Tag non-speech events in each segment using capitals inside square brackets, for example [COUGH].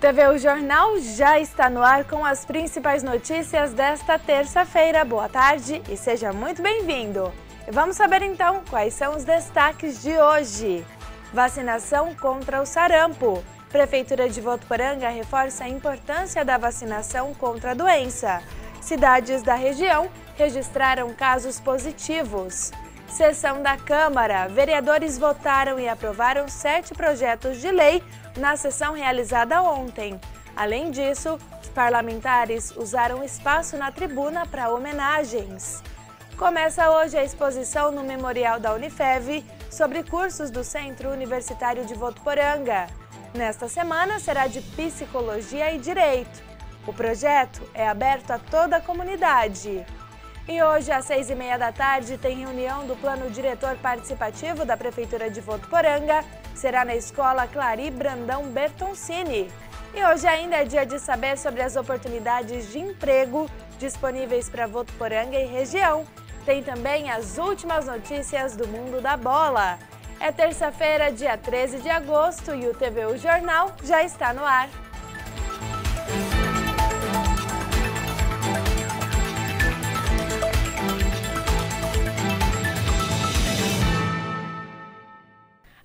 TV O Jornal já está no ar com as principais notícias desta terça-feira. Boa tarde e seja muito bem-vindo. Vamos saber então quais são os destaques de hoje. Vacinação contra o sarampo. Prefeitura de Votuporanga reforça a importância da vacinação contra a doença. Cidades da região registraram casos positivos. Sessão da Câmara. Vereadores votaram e aprovaram sete projetos de lei na sessão realizada ontem. Além disso, os parlamentares usaram espaço na tribuna para homenagens. Começa hoje a exposição no Memorial da Unifev sobre cursos do Centro Universitário de Votuporanga. Nesta semana será de Psicologia e Direito. O projeto é aberto a toda a comunidade. E hoje, às seis e meia da tarde, tem reunião do Plano Diretor Participativo da Prefeitura de Votuporanga. Será na Escola Clari Brandão Bertoncini. E hoje ainda é dia de saber sobre as oportunidades de emprego disponíveis para Votuporanga e região. Tem também as últimas notícias do mundo da bola. É terça-feira, dia 13 de agosto, e o TVU Jornal já está no ar.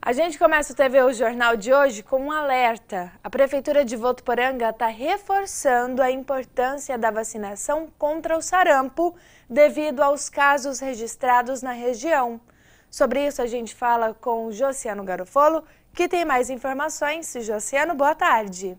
A gente começa o TV O Jornal de hoje com um alerta. A Prefeitura de Votuporanga está reforçando a importância da vacinação contra o sarampo devido aos casos registrados na região. Sobre isso a gente fala com Josiano Garofolo, que tem mais informações. Josiano, boa tarde.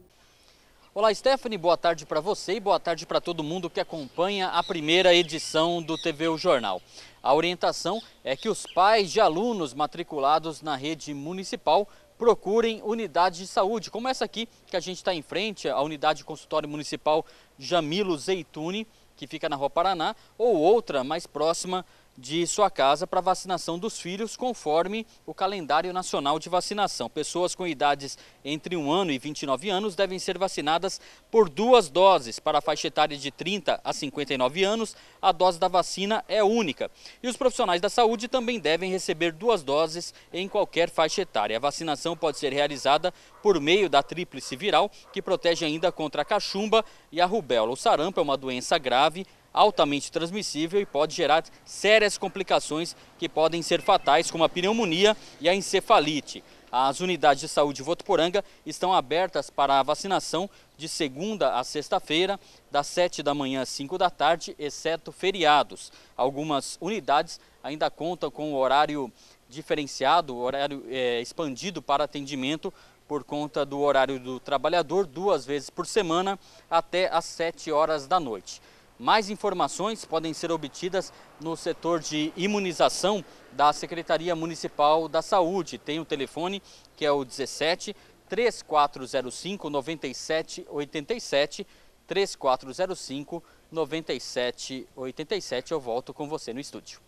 Olá, Stephanie, boa tarde para você e boa tarde para todo mundo que acompanha a primeira edição do TV O Jornal. A orientação é que os pais de alunos matriculados na rede municipal procurem unidades de saúde, como essa aqui que a gente está em frente, a unidade de consultório municipal Jamilo Zeitune, que fica na Rua Paraná, ou outra mais próxima de sua casa para vacinação dos filhos, conforme o calendário nacional de vacinação. Pessoas com idades entre 1 ano e 29 anos devem ser vacinadas por duas doses. Para a faixa etária de 30 a 59 anos, a dose da vacina é única. E os profissionais da saúde também devem receber duas doses em qualquer faixa etária. A vacinação pode ser realizada por meio da tríplice viral, que protege ainda contra a cachumba e a rubéola. O sarampo é uma doença grave altamente transmissível e pode gerar sérias complicações que podem ser fatais, como a pneumonia e a encefalite. As unidades de saúde Votuporanga estão abertas para a vacinação de segunda a sexta-feira, das 7 da manhã às 5 da tarde, exceto feriados. Algumas unidades ainda contam com o horário diferenciado, horário é, expandido para atendimento por conta do horário do trabalhador, duas vezes por semana, até às 7 horas da noite. Mais informações podem ser obtidas no setor de imunização da Secretaria Municipal da Saúde. Tem o telefone que é o 17 3405 9787 3405 9787. Eu volto com você no estúdio.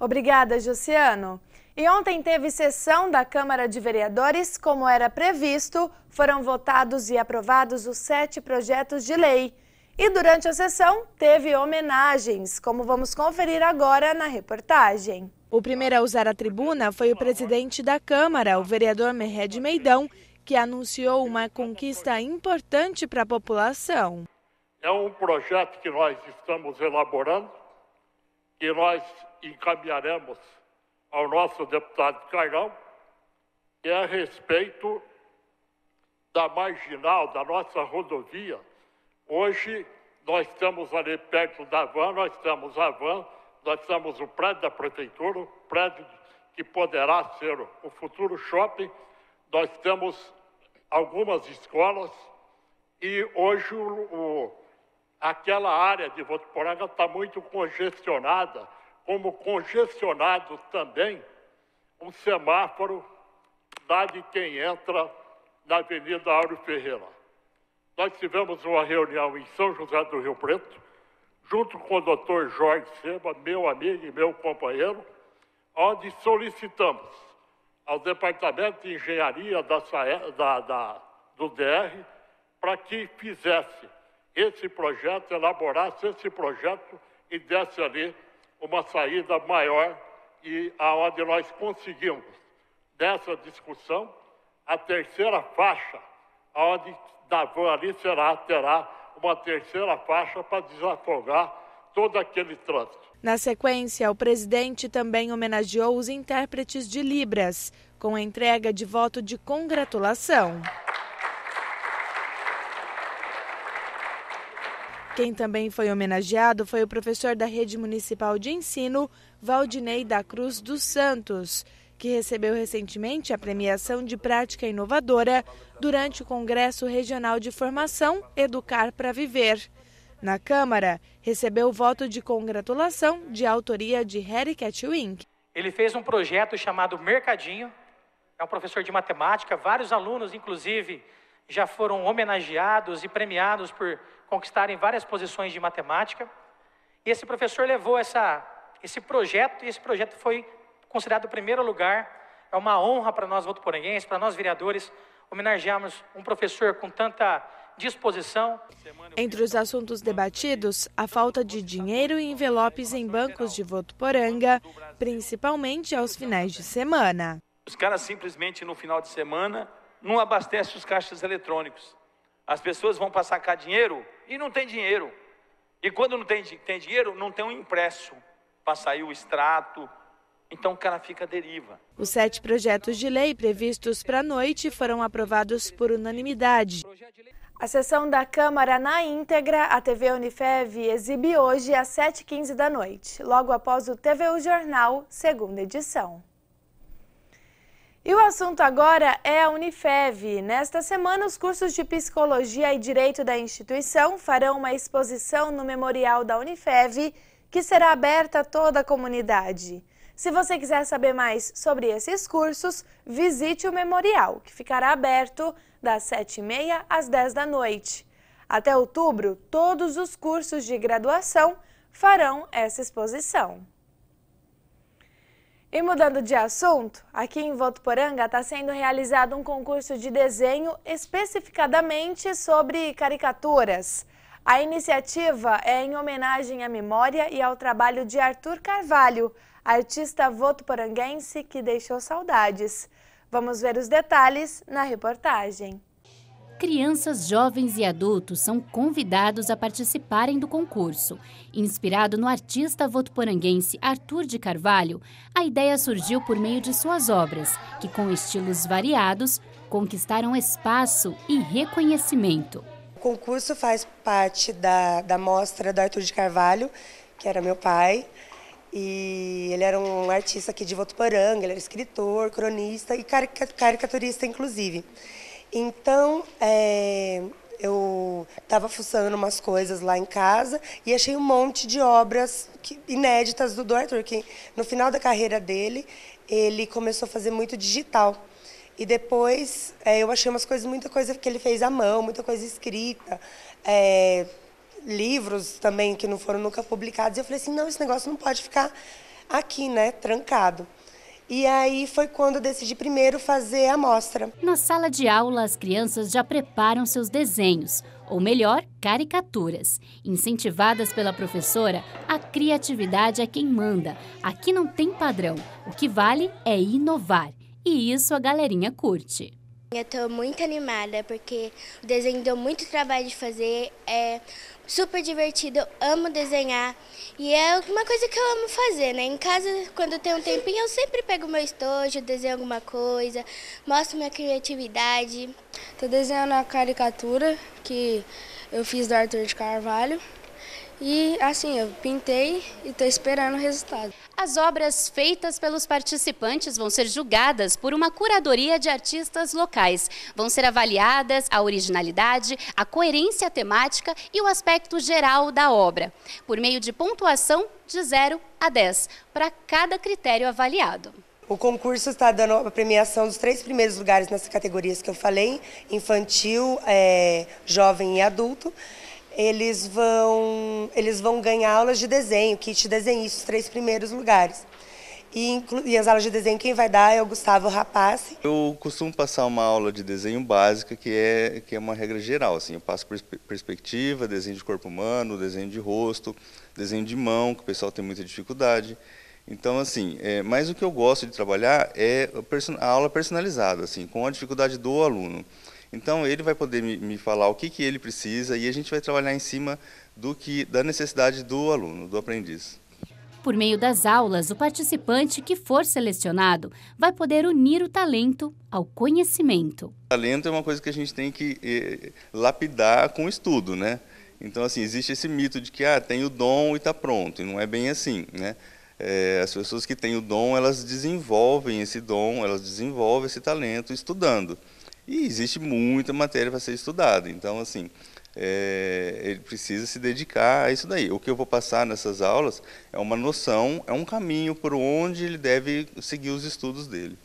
Obrigada, Josiano. E ontem teve sessão da Câmara de Vereadores, como era previsto, foram votados e aprovados os sete projetos de lei. E durante a sessão teve homenagens, como vamos conferir agora na reportagem. O primeiro a usar a tribuna foi o presidente da Câmara, o vereador Merred Meidão, que anunciou uma conquista importante para a população. É um projeto que nós estamos elaborando, que nós encaminharemos ao nosso deputado Cairão, que é a respeito da marginal da nossa rodovia Hoje, nós estamos ali perto da van, nós estamos a van, nós estamos o prédio da prefeitura, o prédio que poderá ser o futuro shopping, nós temos algumas escolas e hoje o, o, aquela área de Votuporanga está muito congestionada, como congestionado também um semáforo da de quem entra na Avenida Áureo Ferreira. Nós tivemos uma reunião em São José do Rio Preto, junto com o doutor Jorge Seba, meu amigo e meu companheiro, onde solicitamos ao Departamento de Engenharia da, da, da, do DR para que fizesse esse projeto, elaborasse esse projeto e desse ali uma saída maior e aonde nós conseguimos dessa discussão a terceira faixa, onde da van ali será, terá uma terceira faixa para desafogar todo aquele trânsito. Na sequência, o presidente também homenageou os intérpretes de Libras, com a entrega de voto de congratulação. Quem também foi homenageado foi o professor da Rede Municipal de Ensino, Valdinei da Cruz dos Santos, que recebeu recentemente a premiação de prática inovadora durante o Congresso Regional de Formação Educar para Viver. Na Câmara, recebeu o voto de congratulação de autoria de Harry Catwink. Ele fez um projeto chamado Mercadinho, é um professor de matemática, vários alunos, inclusive, já foram homenageados e premiados por conquistarem várias posições de matemática. E esse professor levou essa, esse projeto, e esse projeto foi considerado o primeiro lugar. É uma honra para nós votuporanguenses, para nós vereadores, homenagearmos um professor com tanta disposição. Entre os assuntos debatidos, a falta de dinheiro e envelopes em bancos de Votuporanga, principalmente aos finais de semana. Os caras simplesmente no final de semana não abastecem os caixas eletrônicos. As pessoas vão para sacar dinheiro e não tem dinheiro. E quando não tem, tem dinheiro, não tem um impresso para sair o extrato, então o cara fica à deriva. Os sete projetos de lei previstos para a noite foram aprovados por unanimidade. A sessão da Câmara na íntegra, a TV Unifev exibe hoje às 7h15 da noite, logo após o O Jornal, segunda edição. E o assunto agora é a Unifev. Nesta semana, os cursos de Psicologia e Direito da instituição farão uma exposição no Memorial da Unifev, que será aberta a toda a comunidade. Se você quiser saber mais sobre esses cursos, visite o memorial, que ficará aberto das 7h30 às 10 da noite. Até outubro, todos os cursos de graduação farão essa exposição. E mudando de assunto, aqui em Votuporanga está sendo realizado um concurso de desenho especificadamente sobre caricaturas. A iniciativa é em homenagem à memória e ao trabalho de Arthur Carvalho, artista votuporanguense que deixou saudades. Vamos ver os detalhes na reportagem. Crianças, jovens e adultos são convidados a participarem do concurso. Inspirado no artista votuporanguense Arthur de Carvalho, a ideia surgiu por meio de suas obras, que com estilos variados conquistaram espaço e reconhecimento. O concurso faz parte da, da mostra do Arthur de Carvalho, que era meu pai, e ele era um artista aqui de Votuporanga, ele era escritor, cronista e caricaturista, inclusive. Então, é, eu estava fuçando umas coisas lá em casa e achei um monte de obras inéditas do, do Arthur, que no final da carreira dele, ele começou a fazer muito digital. E depois é, eu achei umas coisas, muita coisa que ele fez à mão, muita coisa escrita. É, livros também que não foram nunca publicados. E eu falei assim, não, esse negócio não pode ficar aqui, né, trancado. E aí foi quando eu decidi primeiro fazer a mostra. Na sala de aula, as crianças já preparam seus desenhos, ou melhor, caricaturas. Incentivadas pela professora, a criatividade é quem manda. Aqui não tem padrão. O que vale é inovar. E isso a galerinha curte. Eu estou muito animada porque o desenho deu muito trabalho de fazer. É super divertido, eu amo desenhar e é uma coisa que eu amo fazer, né? Em casa, quando tem um tempinho, eu sempre pego meu estojo, desenho alguma coisa, mostro minha criatividade. Estou desenhando a caricatura que eu fiz do Arthur de Carvalho. E assim, eu pintei e estou esperando o resultado. As obras feitas pelos participantes vão ser julgadas por uma curadoria de artistas locais. Vão ser avaliadas a originalidade, a coerência temática e o aspecto geral da obra, por meio de pontuação de 0 a 10, para cada critério avaliado. O concurso está dando a premiação dos três primeiros lugares nessas categorias que eu falei, infantil, é, jovem e adulto eles vão, eles vão ganhar aulas de desenho, kit desenhista, os três primeiros lugares. E, e, as aulas de desenho quem vai dar é o Gustavo Rapace. Eu costumo passar uma aula de desenho básica, que é, que é uma regra geral. Assim, eu passo pers perspectiva, desenho de corpo humano, desenho de rosto, desenho de mão, que o pessoal tem muita dificuldade. Então, assim, é, mas o que eu gosto de trabalhar é a, a aula personalizada, assim, com a dificuldade do aluno. Então ele vai poder me, me, falar o que, que ele precisa e a gente vai trabalhar em cima do que da necessidade do aluno, do aprendiz. Por meio das aulas, o participante que for selecionado vai poder unir o talento ao conhecimento. talento é uma coisa que a gente tem que eh, lapidar com o estudo, né? Então, assim, existe esse mito de que ah, tem o dom e está pronto, e não é bem assim, né? É, as pessoas que têm o dom, elas desenvolvem esse dom, elas desenvolvem esse talento estudando. E existe muita matéria para ser estudada. Então, assim, é, ele precisa se dedicar a isso daí. O que eu vou passar nessas aulas é uma noção, é um caminho por onde ele deve seguir os estudos dele.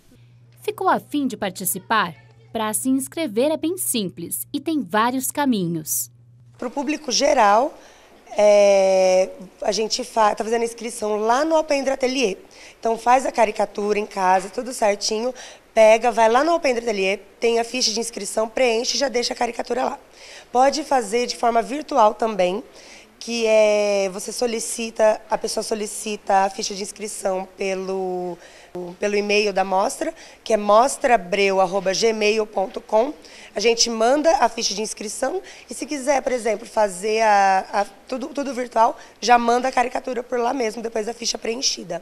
Ficou afim de participar? Para se inscrever é bem simples e tem vários caminhos. Para o público geral, é, a gente está fazendo inscrição lá no Alpendre Atelier. Então faz a caricatura em casa, tudo certinho, pega, vai lá no Open Atelier, tem a ficha de inscrição, preenche e já deixa a caricatura lá. Pode fazer de forma virtual também, que é você solicita, a pessoa solicita a ficha de inscrição pelo, pelo e-mail da mostra, que é mostrabreu.gmail.com. A gente manda a ficha de inscrição e se quiser, por exemplo, fazer a, a tudo, tudo virtual, já manda a caricatura por lá mesmo, depois da ficha preenchida.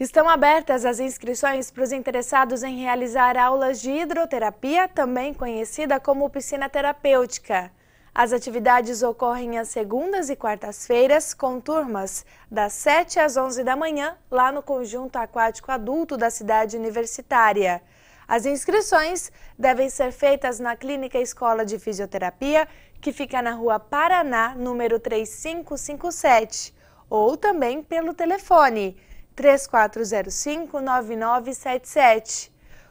Estão abertas as inscrições para os interessados em realizar aulas de hidroterapia, também conhecida como piscina terapêutica. As atividades ocorrem às segundas e quartas-feiras, com turmas das 7 às 11 da manhã, lá no Conjunto Aquático Adulto da cidade universitária. As inscrições devem ser feitas na Clínica Escola de Fisioterapia, que fica na rua Paraná, número 3557, ou também pelo telefone 3405-9977.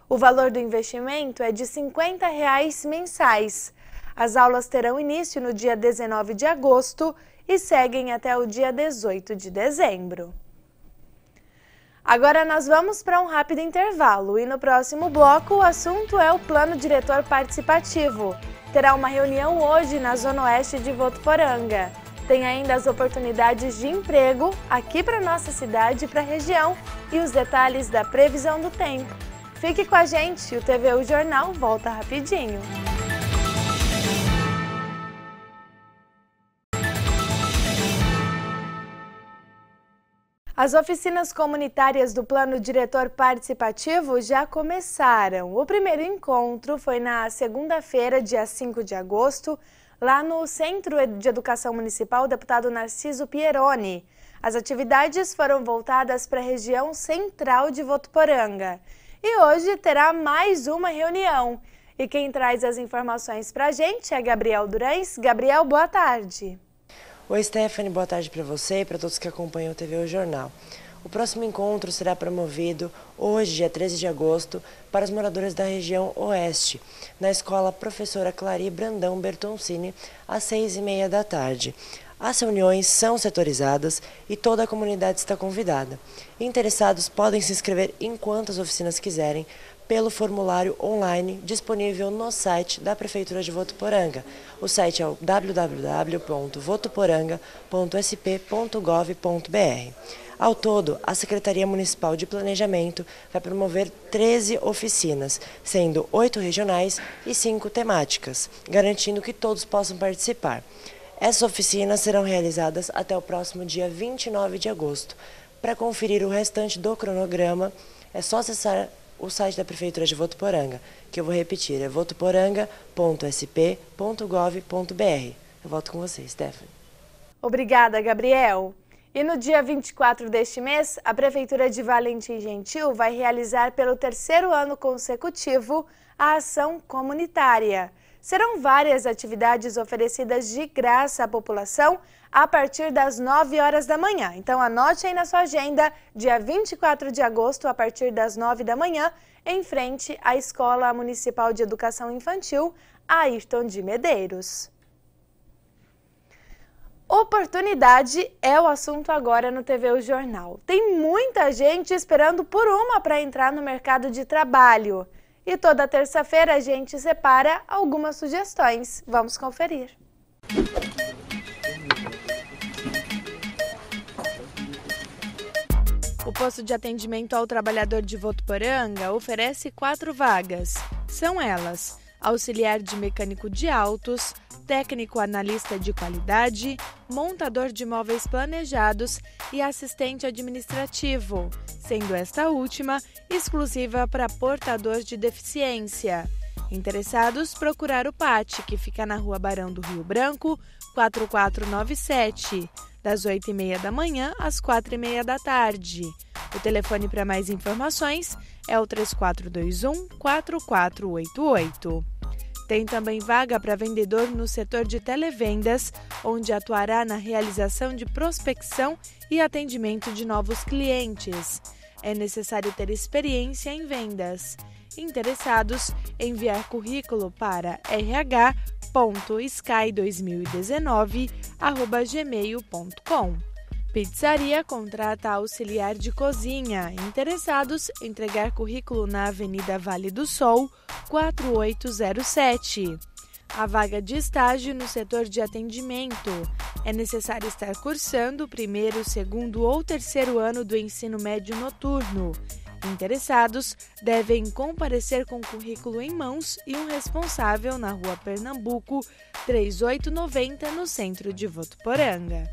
O valor do investimento é de R$ 50,00 reais mensais. As aulas terão início no dia 19 de agosto e seguem até o dia 18 de dezembro. Agora nós vamos para um rápido intervalo e no próximo bloco o assunto é o Plano Diretor Participativo. Terá uma reunião hoje na Zona Oeste de Votuporanga. Tem ainda as oportunidades de emprego aqui para nossa cidade e para a região e os detalhes da previsão do tempo. Fique com a gente, o TVU Jornal volta rapidinho. As oficinas comunitárias do Plano Diretor Participativo já começaram. O primeiro encontro foi na segunda-feira, dia 5 de agosto, lá no Centro de Educação Municipal, o deputado Narciso Pieroni. As atividades foram voltadas para a região central de Votuporanga. E hoje terá mais uma reunião. E quem traz as informações para a gente é Gabriel Durães. Gabriel, boa tarde. Oi, Stephanie, boa tarde para você e para todos que acompanham o TV o Jornal. O próximo encontro será promovido hoje, dia 13 de agosto, para os moradores da região Oeste, na escola Professora Clari Brandão Bertoncini, às seis e meia da tarde. As reuniões são setorizadas e toda a comunidade está convidada. Interessados podem se inscrever enquanto as oficinas quiserem pelo formulário online disponível no site da Prefeitura de Votuporanga. O site é o www.votuporanga.sp.gov.br. Ao todo, a Secretaria Municipal de Planejamento vai promover 13 oficinas, sendo 8 regionais e 5 temáticas, garantindo que todos possam participar. Essas oficinas serão realizadas até o próximo dia 29 de agosto. Para conferir o restante do cronograma, é só acessar o site da Prefeitura de Votuporanga, que eu vou repetir, é votuporanga.sp.gov.br. Eu volto com você, Stephanie. Obrigada, Gabriel. E no dia 24 deste mês, a Prefeitura de Valentim Gentil vai realizar pelo terceiro ano consecutivo a ação comunitária. Serão várias atividades oferecidas de graça à população a partir das 9 horas da manhã. Então anote aí na sua agenda, dia 24 de agosto, a partir das 9 da manhã, em frente à Escola Municipal de Educação Infantil Ayrton de Medeiros. Oportunidade é o assunto agora no TV O Jornal. Tem muita gente esperando por uma para entrar no mercado de trabalho. E toda terça-feira a gente separa algumas sugestões. Vamos conferir. Música posto de atendimento ao trabalhador de Votuporanga oferece quatro vagas. São elas: auxiliar de mecânico de autos, técnico analista de qualidade, montador de móveis planejados e assistente administrativo, sendo esta última exclusiva para portador de deficiência. Interessados, procurar o PAT, que fica na Rua Barão do Rio Branco, 4497, das 8h30 da manhã às 4h30 da tarde. O telefone para mais informações é o 3421 4488. Tem também vaga para vendedor no setor de televendas, onde atuará na realização de prospecção e atendimento de novos clientes. É necessário ter experiência em vendas. Interessados, enviar currículo para rh.sky2019@gmail.com. Pizzaria contrata auxiliar de cozinha. Interessados, entregar currículo na Avenida Vale do Sol, 4807. A vaga de estágio no setor de atendimento. É necessário estar cursando o primeiro, segundo ou terceiro ano do ensino médio noturno. Interessados devem comparecer com currículo em mãos e um responsável na Rua Pernambuco, 3890, no centro de Votuporanga.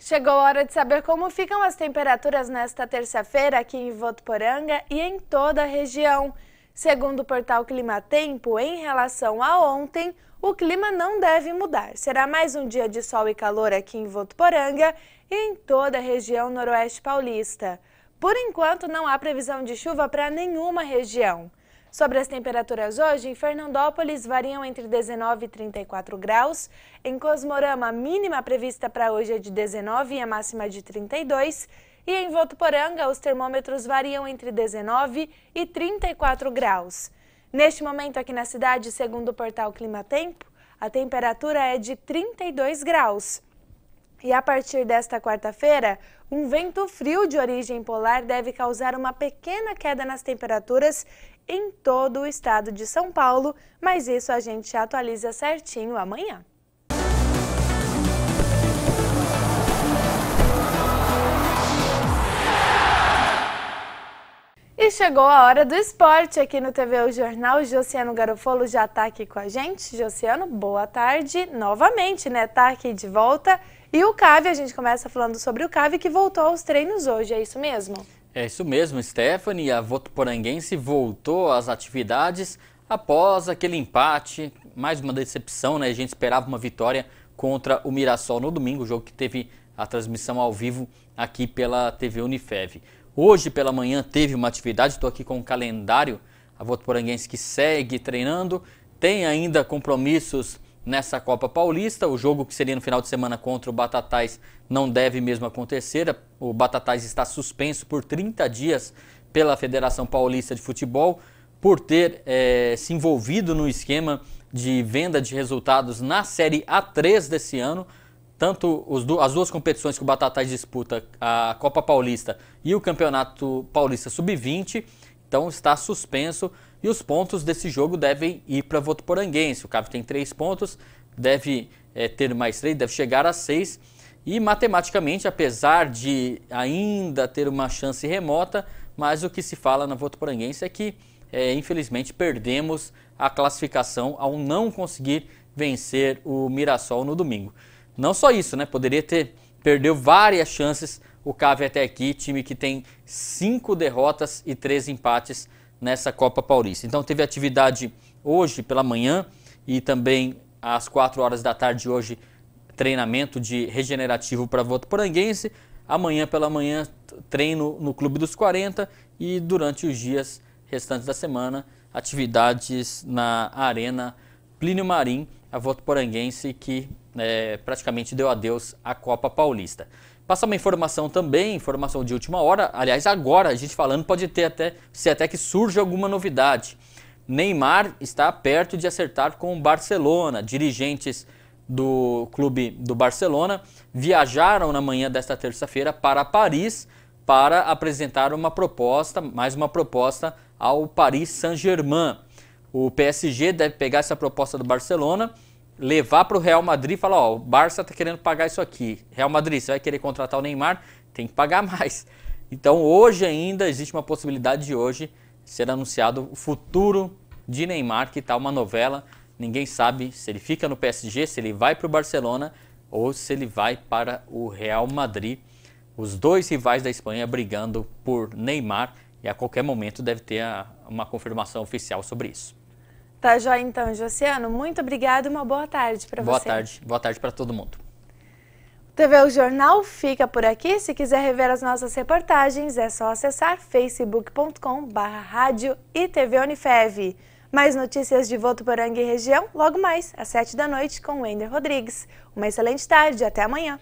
Chegou a hora de saber como ficam as temperaturas nesta terça-feira aqui em Votuporanga e em toda a região. Segundo o portal Clima Tempo, em relação a ontem, o clima não deve mudar. Será mais um dia de sol e calor aqui em Votuporanga e em toda a região noroeste paulista. Por enquanto, não há previsão de chuva para nenhuma região. Sobre as temperaturas hoje, em Fernandópolis variam entre 19 e 34 graus. Em Cosmorama, a mínima prevista para hoje é de 19 e a máxima de 32. E em Votuporanga, os termômetros variam entre 19 e 34 graus. Neste momento aqui na cidade, segundo o portal Clima Tempo, a temperatura é de 32 graus. E a partir desta quarta-feira, um vento frio de origem polar deve causar uma pequena queda nas temperaturas em todo o estado de São Paulo, mas isso a gente atualiza certinho amanhã. E chegou a hora do esporte aqui no TV o Jornal. Josiano Garofolo já está aqui com a gente. Josiano, boa tarde novamente, né? Tá aqui de volta. E o Cave, a gente começa falando sobre o Cave que voltou aos treinos hoje, é isso mesmo? É isso mesmo, Stephanie. A Votoporanguense voltou às atividades após aquele empate, mais uma decepção, né? A gente esperava uma vitória contra o Mirassol no domingo, jogo que teve a transmissão ao vivo aqui pela TV Unifev. Hoje pela manhã teve uma atividade, estou aqui com o calendário, a Votoporanguense que segue treinando, tem ainda compromissos nessa Copa Paulista. O jogo que seria no final de semana contra o Batatais não deve mesmo acontecer. O Batatais está suspenso por 30 dias pela Federação Paulista de Futebol por ter é, se envolvido no esquema de venda de resultados na Série A3 desse ano. Tanto as duas competições que o Batatais disputa, a Copa Paulista e o Campeonato Paulista Sub-20, então está suspenso e os pontos desse jogo devem ir para Votoporanguense. O Cabo tem três pontos, deve é, ter mais três, deve chegar a seis. E matematicamente, apesar de ainda ter uma chance remota, mas o que se fala na Votoporanguense é que, é, infelizmente, perdemos a classificação ao não conseguir vencer o Mirassol no domingo. Não só isso, né? Poderia ter perdeu várias chances o Cave até aqui, time que tem cinco derrotas e três empates nessa Copa Paulista. Então teve atividade hoje pela manhã e também às quatro horas da tarde hoje treinamento de regenerativo para poranguense. Amanhã pela manhã treino no Clube dos 40 e durante os dias restantes da semana atividades na Arena Plínio Marim, a poranguense que é, praticamente deu adeus à Copa Paulista. Passar uma informação também, informação de última hora. Aliás, agora a gente falando pode ter até se até que surge alguma novidade. Neymar está perto de acertar com o Barcelona. Dirigentes do clube do Barcelona viajaram na manhã desta terça-feira para Paris para apresentar uma proposta, mais uma proposta ao Paris Saint-Germain. O PSG deve pegar essa proposta do Barcelona levar para o Real Madrid e falar: ó, o Barça está querendo pagar isso aqui. Real Madrid, você vai querer contratar o Neymar? Tem que pagar [LAUGHS] mais. Então, hoje ainda existe uma possibilidade de hoje ser anunciado o futuro de Neymar, que está uma novela. Ninguém sabe se ele fica no PSG, se ele vai para o Barcelona ou se ele vai para o Real Madrid. Os dois rivais da Espanha brigando por Neymar e a qualquer momento deve ter uma confirmação oficial sobre isso. Tá joia então, Josiano. Muito obrigada e uma boa tarde para você. Boa tarde. Boa tarde para todo mundo. O TV O Jornal fica por aqui. Se quiser rever as nossas reportagens, é só acessar facebookcom rádio e TV Unifev. Mais notícias de Votuporanga e região logo mais, às 7 da noite, com Wender Rodrigues. Uma excelente tarde até amanhã.